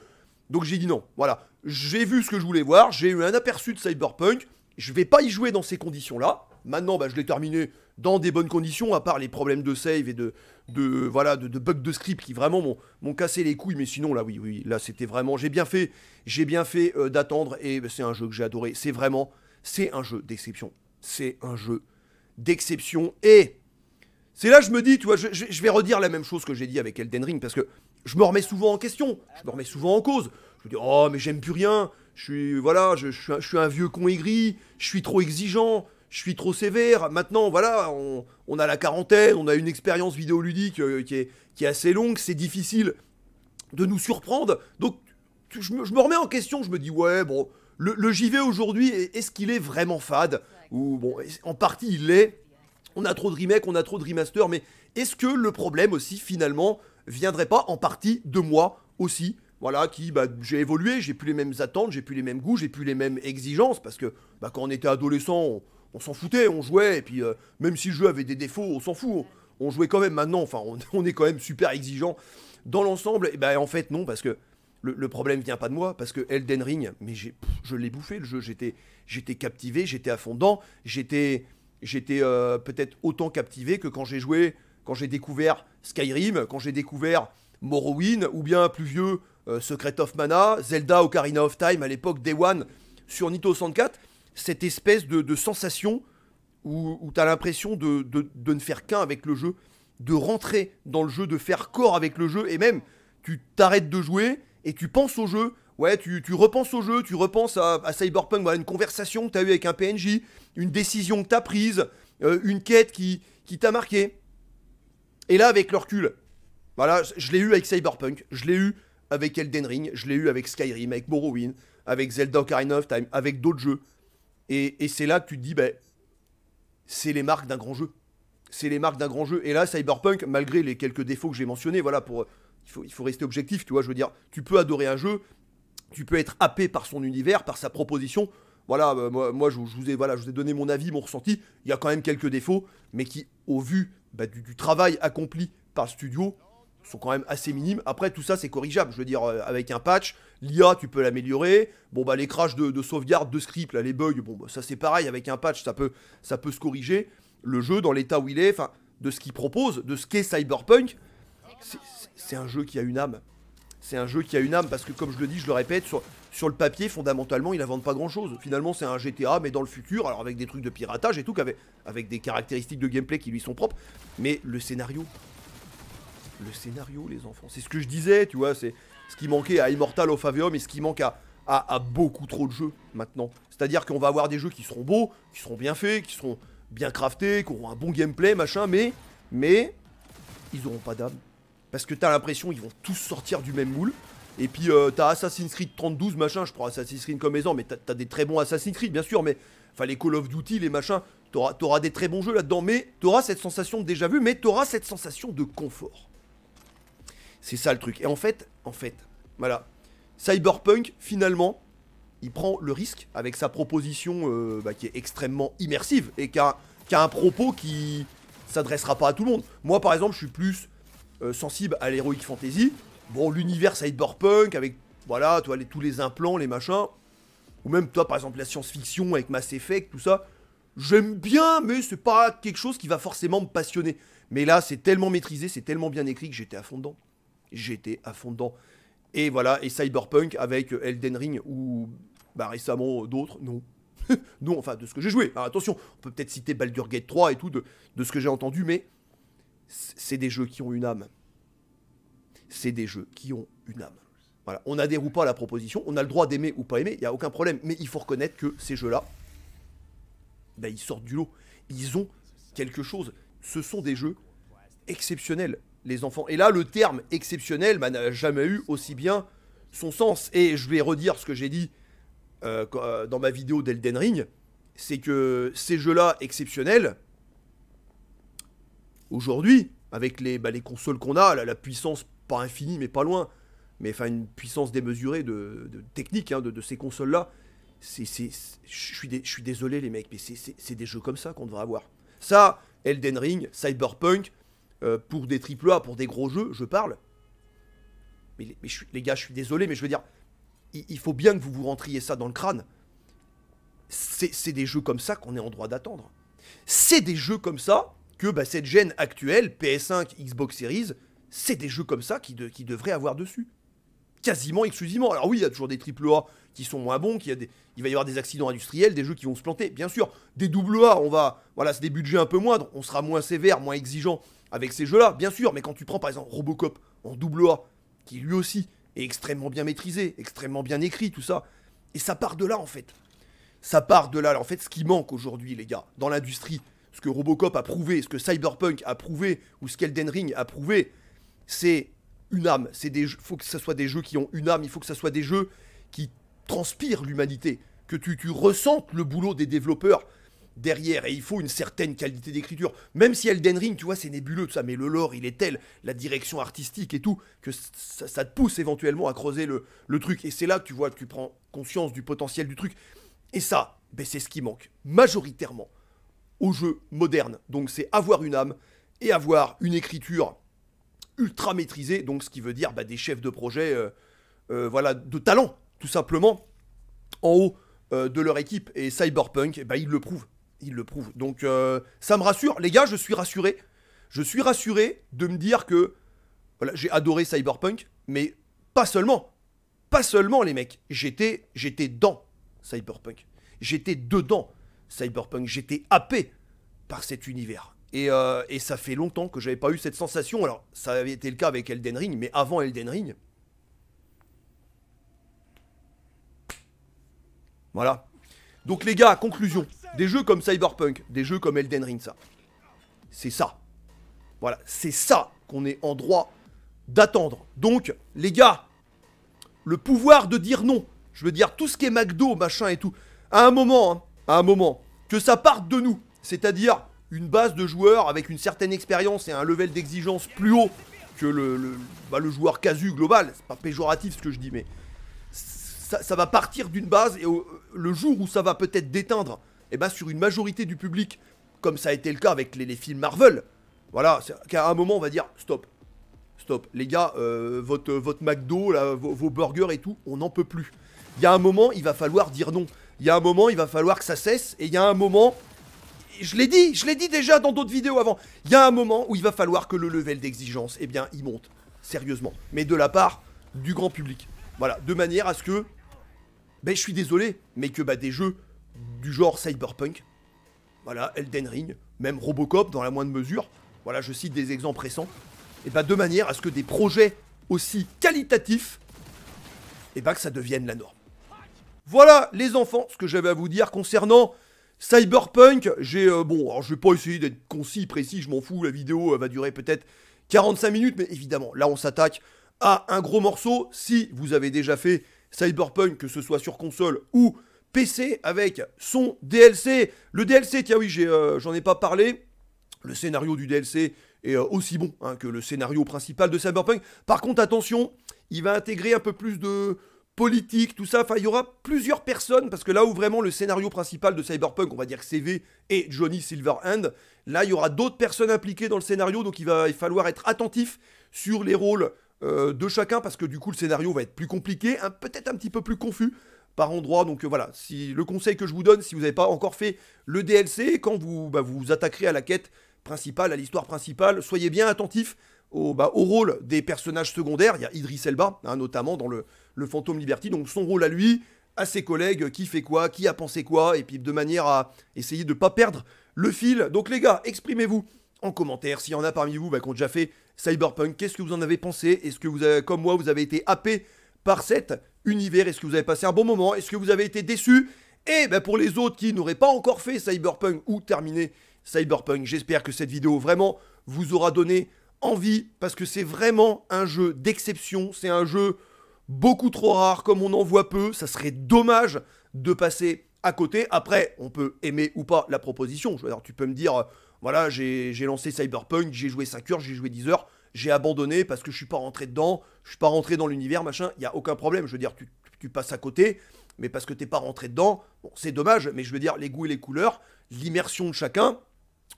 Donc j'ai dit non. Voilà. J'ai vu ce que je voulais voir. J'ai eu un aperçu de Cyberpunk. Je vais pas y jouer dans ces conditions-là. Maintenant, bah, je l'ai terminé dans des bonnes conditions, à part les problèmes de save et de, de voilà de, bugs de script qui vraiment m'ont cassé les couilles. Mais sinon, là, oui, oui, là, c'était vraiment. J'ai bien fait, j'ai bien fait euh, d'attendre et bah, c'est un jeu que j'ai adoré. C'est vraiment, c'est un jeu d'exception. C'est un jeu d'exception et. C'est là que je me dis, tu vois, je, vais redire la même chose que j'ai dit avec Elden Ring, parce que je me remets souvent en question, je me remets souvent en cause. Je me dis, oh, mais j'aime plus rien, je suis, voilà, je suis un vieux con aigri, je suis trop exigeant, je suis trop sévère. Maintenant, voilà, on, a la quarantaine, on a une expérience vidéoludique euh, qui, est, qui est assez longue, c'est difficile de nous surprendre. Donc, je, me, remets en question, je me dis, ouais, bon, le, le JV aujourd'hui, est-ce qu'il est vraiment fade Ou bon, en partie, il l'est. On a trop de remakes, on a trop de remasters, mais est-ce que le problème aussi, finalement, viendrait pas en partie de moi aussi voilà, qui, bah, j'ai évolué, j'ai plus les mêmes attentes, j'ai plus les mêmes goûts, j'ai plus les mêmes exigences, parce que, bah, quand on était adolescent, on, on s'en foutait, on jouait, et puis euh, même si le jeu avait des défauts, on s'en fout, on, jouait quand même maintenant, enfin on, est quand même super exigeant. Dans l'ensemble, et ben en fait non, parce que le, problème vient pas de moi, parce que Elden Ring, mais je l'ai bouffé le jeu, j'étais, j'étais captivé, j'étais à fond dedans, j'étais, j'étais euh, peut-être autant captivé que quand j'ai joué, quand j'ai découvert Skyrim, quand j'ai découvert Morrowind, ou bien plus vieux, euh, Secret of Mana, Zelda Ocarina of Time à l'époque Day One sur Nito 64, cette espèce de, sensation où, où tu as l'impression de, ne faire qu'un avec le jeu, de rentrer dans le jeu, de faire corps avec le jeu, et même tu t'arrêtes de jouer et tu penses au jeu. Ouais, tu, repenses au jeu, tu repenses à, Cyberpunk, une conversation que tu as eue avec un PNJ, une décision que tu as prise, euh, une quête qui, t'a marqué. Et là, avec le recul, voilà, je l'ai eu avec Cyberpunk, je l'ai eu avec Elden Ring, je l'ai eu avec Skyrim, avec Morrowind, avec Zelda Ocarina of Time, avec d'autres jeux. Et, c'est là que tu te dis, ben, c'est les marques d'un grand jeu. C'est les marques d'un grand jeu. Et là, Cyberpunk, malgré les quelques défauts que j'ai mentionnés, voilà, pour, il, faut, il faut rester objectif, tu vois, je veux dire, tu peux adorer un jeu, tu peux être happé par son univers, par sa proposition. Voilà, euh, moi, je, vous ai, voilà, je vous ai donné mon avis, mon ressenti. Il y a quand même quelques défauts, mais qui, au vu bah, du, du travail accompli par le studio, sont quand même assez minimes. Après, tout ça, c'est corrigeable. Je veux dire, euh, avec un patch, l'IA, tu peux l'améliorer. Bon, bah, les crashs de, sauvegarde, de script, là, les bugs, bon, bah, ça, c'est pareil. Avec un patch, ça peut, ça peut se corriger. Le jeu, dans l'état où il est, enfin, de ce qu'il propose, de ce qu'est Cyberpunk, c'est un jeu qui a une âme. C'est un jeu qui a une âme parce que, comme je le dis, je le répète, sur, le papier, fondamentalement, il n'invente pas grand chose. Finalement, c'est un GTA, mais dans le futur, alors avec des trucs de piratage et tout, avec, avec des caractéristiques de gameplay qui lui sont propres. Mais le scénario, le scénario, les enfants. C'est ce que je disais, tu vois, c'est ce qui manquait à Immortal of Aveum et ce qui manque à, à, beaucoup trop de jeux maintenant. C'est-à-dire qu'on va avoir des jeux qui seront beaux, qui seront bien faits, qui seront bien craftés, qui auront un bon gameplay, machin, mais, mais ils auront pas d'âme. Parce que t'as l'impression qu'ils vont tous sortir du même moule. Et puis tu euh, t'as Assassin's Creed 32, machin, je prends Assassin's Creed comme exemple, mais t'as des très bons Assassin's Creed, bien sûr, mais enfin les Call of Duty, les machins, t'auras auras des très bons jeux là-dedans, mais t'auras cette sensation de déjà vu, mais t'auras cette sensation de confort. C'est ça le truc. Et en fait, en fait, voilà. Cyberpunk, finalement, il prend le risque avec sa proposition euh, bah, qui est extrêmement immersive et qui a, un propos qui s'adressera pas à tout le monde. Moi, par exemple, je suis plus euh, sensible à l'heroic fantasy. Bon, l'univers cyberpunk avec, voilà, toi, tous les implants, les machins. Ou même, toi, par exemple, la science-fiction avec Mass Effect, tout ça. J'aime bien, mais c'est pas quelque chose qui va forcément me passionner. Mais là, c'est tellement maîtrisé, c'est tellement bien écrit que j'étais à fond dedans j'étais à fond dedans. Et voilà, et Cyberpunk avec euh, Elden Ring ou bah, récemment euh, d'autres, non. non, enfin, de ce que j'ai joué. Alors, attention, on peut peut-être citer Baldur's Gate 3 et tout, de, de ce que j'ai entendu, mais c'est des jeux qui ont une âme. C'est des jeux qui ont une âme. Voilà, on adhère ou pas à la proposition, on a le droit d'aimer ou pas aimer, il n'y a aucun problème, mais il faut reconnaître que ces jeux-là, bah, ils sortent du lot. Ils ont quelque chose. Ce sont des jeux exceptionnels les enfants. Et là, le terme exceptionnel m'a bah, n'a jamais eu aussi bien son sens. Et je vais redire ce que j'ai dit euh, euh, dans ma vidéo d'Elden Ring, c'est que ces jeux-là exceptionnels, aujourd'hui, avec les, bah, les consoles qu'on a, la, puissance pas infinie, mais pas loin, mais enfin une puissance démesurée de, technique hein, de, ces consoles-là, je suis désolé les mecs, mais c'est des jeux comme ça qu'on devrait avoir. Ça, Elden Ring, Cyberpunk, euh, pour des triple A, pour des gros jeux, je parle. Mais, les, gars, je suis désolé, mais je veux dire, il, faut bien que vous vous rentriez ça dans le crâne. C'est des jeux comme ça qu'on est en droit d'attendre. C'est des jeux comme ça que bah, cette gêne actuelle, PS5, Xbox Series, c'est des jeux comme ça qui, devraient avoir dessus. Quasiment exclusivement. Alors oui, il y a toujours des triple A qui sont moins bons, il va y avoir des accidents industriels, des jeux qui vont se planter, bien sûr. Des double A, on va, voilà, c'est des budgets un peu moindres, on sera moins sévère, moins exigeant avec ces jeux-là, bien sûr, mais quand tu prends par exemple Robocop en double A, qui lui aussi est extrêmement bien maîtrisé, extrêmement bien écrit, tout ça, et ça part de là en fait. Ça part de là, en fait, ce qui manque aujourd'hui, les gars, dans l'industrie, ce que Robocop a prouvé, ce que Cyberpunk a prouvé, ou ce qu'Elden Ring a prouvé, c'est une âme. C'est des, faut que ce soit des jeux qui ont une âme. Il faut que ce soit des jeux qui transpirent l'humanité, que tu, tu ressentes le boulot des développeurs, derrière. Et il faut une certaine qualité d'écriture. Même si Elden Ring, tu vois, c'est nébuleux, tout ça, mais le lore, il est tel, la direction artistique et tout, que ça, te pousse éventuellement à creuser le, truc. Et c'est là que tu vois, que tu prends conscience du potentiel du truc. Et ça, ben c'est ce qui manque majoritairement Au jeu moderne Donc c'est avoir une âme et avoir une écriture ultra maîtrisée, donc ce qui veut dire bah, des chefs de projet euh, euh, voilà, de talent, tout simplement, en haut euh, de leur équipe. Et Cyberpunk, ben, bah, il le prouve il le prouve. Donc euh, ça me rassure. Les gars, je suis rassuré. Je suis rassuré de me dire que voilà, j'ai adoré Cyberpunk, mais pas seulement. Pas seulement les mecs. J'étais j'étais dans Cyberpunk. J'étais dedans Cyberpunk. J'étais happé par cet univers. Et, euh, et ça fait longtemps que j'avais pas eu cette sensation. Alors, ça avait été le cas avec Elden Ring, mais avant Elden Ring. Voilà. Donc les gars, conclusion. Des jeux comme Cyberpunk, des jeux comme Elden Ring, ça. C'est ça. Voilà, c'est ça qu'on est en droit d'attendre. Donc, les gars, le pouvoir de dire non. Je veux dire, tout ce qui est McDo, machin et tout. À un moment, hein, à un moment, que ça parte de nous. C'est-à-dire une base de joueurs avec une certaine expérience et un level d'exigence plus haut que le, le, bah, joueur casu global. C'est pas péjoratif ce que je dis, mais ça, va partir d'une base et le jour où ça va peut-être déteindre et eh ben sur une majorité du public, comme ça a été le cas avec les, films Marvel, voilà, qu'à un moment on va dire stop, stop, les gars, euh, votre, votre McDo, vos, burgers et tout, on n'en peut plus. Il y a un moment, il va falloir dire non. Il y a un moment, il va falloir que ça cesse, et il y a un moment, je l'ai dit, je l'ai dit déjà dans d'autres vidéos avant, il y a un moment où il va falloir que le level d'exigence, eh bien, il monte, sérieusement, mais de la part du grand public. Voilà, de manière à ce que, ben je suis désolé, mais que bah, des jeux du genre cyberpunk. Voilà, Elden Ring, même Robocop dans la moindre mesure. Voilà, je cite des exemples récents. Et bah de manière à ce que des projets aussi qualitatifs, et bah que ça devienne la norme. Voilà les enfants, ce que j'avais à vous dire concernant Cyberpunk. J'ai euh, bon, alors je vais pas essayer d'être concis, précis, je m'en fous, la vidéo va durer peut-être 45 minutes, mais évidemment, là on s'attaque à un gros morceau. Si vous avez déjà fait Cyberpunk, que ce soit sur console ou PC avec son DLC. Le DLC, tiens oui, euh, j'en ai, pas parlé. Le scénario du DLC est euh, aussi bon hein, que le scénario principal de Cyberpunk. Par contre, attention, il va intégrer un peu plus de politique, tout ça. Enfin, il y aura plusieurs personnes, parce que là où vraiment le scénario principal de Cyberpunk, on va dire CV et Johnny Silverhand, là, il y aura d'autres personnes impliquées dans le scénario, donc il va falloir être attentif sur les rôles euh, de chacun, parce que du coup, le scénario va être plus compliqué, peut-être un petit peu plus confus par endroit. Donc euh, voilà, si, le conseil que je vous donne, si vous n'avez pas encore fait le DLC, quand bah, vous vous attaquerez à la quête principale, à l'histoire principale, soyez bien attentif au, bah, au, rôle des personnages secondaires. Il y a Idris Elba, hein, notamment dans le, le Liberty, donc son rôle à lui, à ses collègues, qui fait quoi, qui a pensé quoi, et puis de manière à essayer de ne pas perdre le fil. Donc les gars, exprimez-vous en commentaire. S'il y en a parmi vous bah, qui ont déjà fait Cyberpunk, qu'est-ce que vous en avez pensé Est-ce que vous avez, comme moi, vous avez été happé par cet univers Est-ce que vous avez passé un bon moment Est-ce que vous avez été déçu Et eh ben pour les autres qui n'auraient pas encore fait Cyberpunk ou terminé Cyberpunk, j'espère que cette vidéo vraiment vous aura donné envie parce que c'est vraiment un jeu d'exception, c'est un jeu beaucoup trop rare comme on en voit peu, ça serait dommage de passer à côté. Après, on peut aimer ou pas la proposition. tu peux me dire, euh, voilà, j'ai lancé Cyberpunk, j'ai joué 5 heures, j'ai joué 10 heures j'ai abandonné parce que je suis pas rentré dedans, je suis pas rentré dans l'univers, machin, il n'y a aucun problème. Je veux dire, tu, passes à côté, mais parce que t'es pas rentré dedans, bon, c'est dommage, mais je veux dire, les goûts et les couleurs, l'immersion de chacun,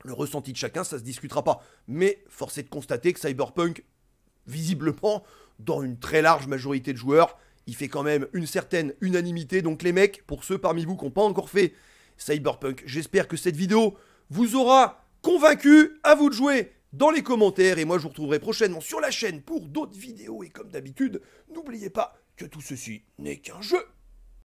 le ressenti de chacun, ça se discutera pas. Mais force est de constater que Cyberpunk, visiblement, dans une très large majorité de joueurs, il fait quand même une certaine unanimité. Donc les mecs, pour ceux parmi vous qui n'ont pas encore fait Cyberpunk, j'espère que cette vidéo vous aura convaincu. À vous de jouer dans les commentaires et moi je vous retrouverai prochainement sur la chaîne pour d'autres vidéos et comme d'habitude, n'oubliez pas que tout ceci n'est qu'un jeu.